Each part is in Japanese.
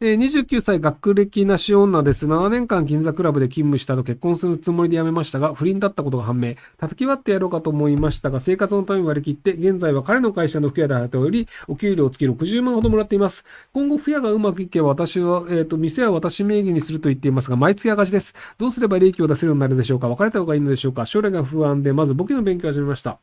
えー、29歳学歴なし女です。7年間銀座クラブで勤務したと結婚するつもりで辞めましたが、不倫だったことが判明。叩き割ってやろうかと思いましたが、生活のために割り切って、現在は彼の会社の服屋で働いており、お給料を月60万ほどもらっています。今後、服屋がうまくいけば、私は、えっ、ー、と、店は私名義にすると言っていますが、毎月赤字です。どうすれば利益を出せるようになるでしょうか別れた方がいいのでしょうか将来が不安で、まず簿記の勉強を始めました。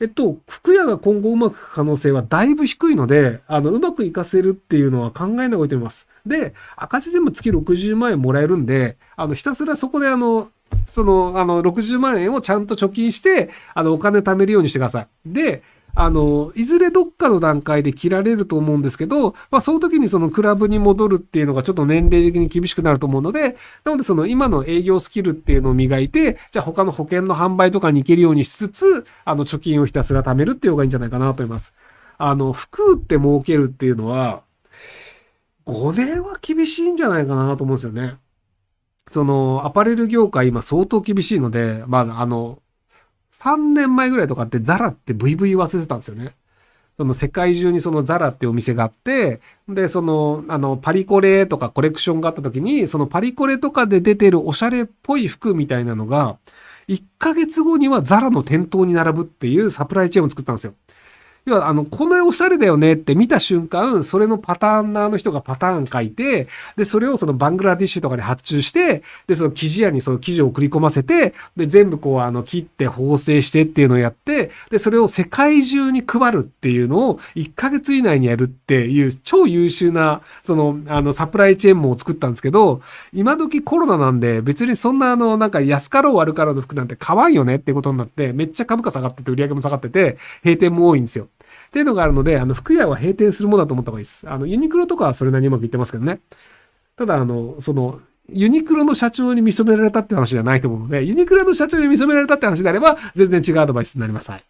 えっと、服屋が今後うまくいく可能性はだいぶ低いので、あの、うまくいかせるっていうのは考えながいと思います。で、赤字でも月60万円もらえるんで、あの、ひたすらそこであの、その、あの、60万円をちゃんと貯金して、あの、お金貯めるようにしてください。で、あの、いずれどっかの段階で切られると思うんですけど、まあその時にそのクラブに戻るっていうのがちょっと年齢的に厳しくなると思うので、なのでその今の営業スキルっていうのを磨いて、じゃあ他の保険の販売とかに行けるようにしつつ、あの貯金をひたすら貯めるっていう方がいいんじゃないかなと思います。あの、服って儲けるっていうのは、5年は厳しいんじゃないかなと思うんですよね。その、アパレル業界今相当厳しいので、まあ、あの、3年前ぐらいとかってザラってブイブイ忘れてたんですよね。その世界中にそのザラってお店があって、で、その、あの、パリコレとかコレクションがあった時に、そのパリコレとかで出てるおしゃれっぽい服みたいなのが、1ヶ月後にはザラの店頭に並ぶっていうサプライチェーンを作ったんですよ。要は、あの、この絵おしゃれだよねって見た瞬間、それのパターンナーの人がパターン書いて、で、それをそのバングラディッシュとかに発注して、で、その生地屋にその生地を送り込ませて、で、全部こう、あの、切って縫製してっていうのをやって、で、それを世界中に配るっていうのを1ヶ月以内にやるっていう超優秀な、その、あの、サプライチェーンも作ったんですけど、今時コロナなんで、別にそんなあの、なんか安かろう悪かろうの服なんて買わんよねってことになって、めっちゃ株価下がってて売り上げも下がってて、閉店も多いんですよ。っていうのがあるので、あの、服屋は閉店するものだと思った方がいいです。あの、ユニクロとかはそれなりにうまくいってますけどね。ただ、あの、その、ユニクロの社長に見初められたって話ではないと思うので、ユニクロの社長に見初められたって話であれば、全然違うアドバイスになります。はい。